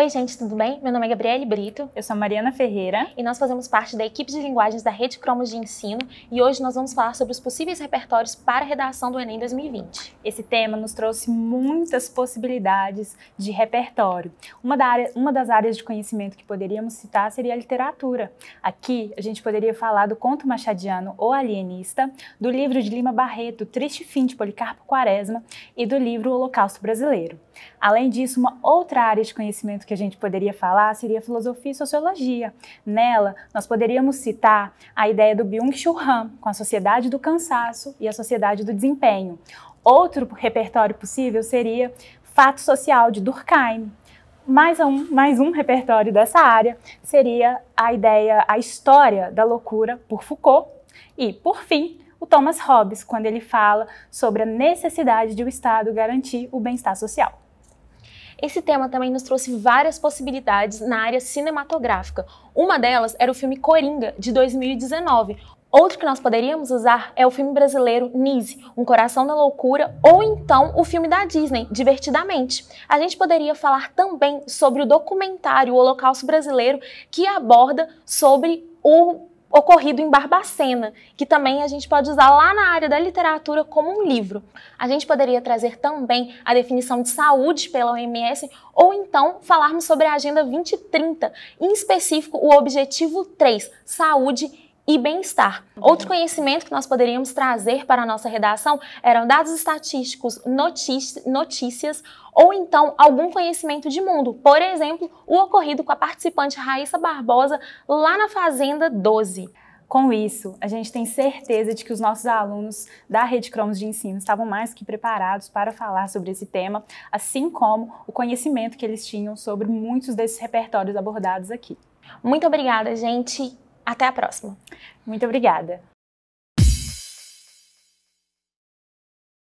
Oi, gente, tudo bem? Meu nome é Gabriele Brito. Eu sou Mariana Ferreira. E nós fazemos parte da equipe de linguagens da Rede Cromos de Ensino e hoje nós vamos falar sobre os possíveis repertórios para a redação do Enem 2020. Esse tema nos trouxe muitas possibilidades de repertório. Uma, da área, uma das áreas de conhecimento que poderíamos citar seria a literatura. Aqui a gente poderia falar do conto machadiano O Alienista, do livro de Lima Barreto Triste Fim de Policarpo Quaresma e do livro Holocausto Brasileiro. Além disso, uma outra área de conhecimento que a gente poderia falar seria filosofia e sociologia. Nela, nós poderíamos citar a ideia do Byung-Chul Han, com a sociedade do cansaço e a sociedade do desempenho. Outro repertório possível seria Fato Social, de Durkheim. Mais um, mais um repertório dessa área seria a ideia, a história da loucura, por Foucault. E, por fim, o Thomas Hobbes, quando ele fala sobre a necessidade de o Estado garantir o bem-estar social. Esse tema também nos trouxe várias possibilidades na área cinematográfica. Uma delas era o filme Coringa, de 2019, Outro que nós poderíamos usar é o filme brasileiro Nise, Um Coração da Loucura, ou então o filme da Disney, Divertidamente. A gente poderia falar também sobre o documentário o Holocausto Brasileiro, que aborda sobre o ocorrido em Barbacena, que também a gente pode usar lá na área da literatura como um livro. A gente poderia trazer também a definição de saúde pela OMS ou então falarmos sobre a Agenda 2030, em específico o objetivo 3, saúde e bem-estar. Outro conhecimento que nós poderíamos trazer para a nossa redação eram dados estatísticos, notícias ou então algum conhecimento de mundo. Por exemplo, o ocorrido com a participante Raíssa Barbosa lá na Fazenda 12. Com isso, a gente tem certeza de que os nossos alunos da Rede Cromos de Ensino estavam mais que preparados para falar sobre esse tema, assim como o conhecimento que eles tinham sobre muitos desses repertórios abordados aqui. Muito obrigada, gente. Até a próxima. Muito obrigada.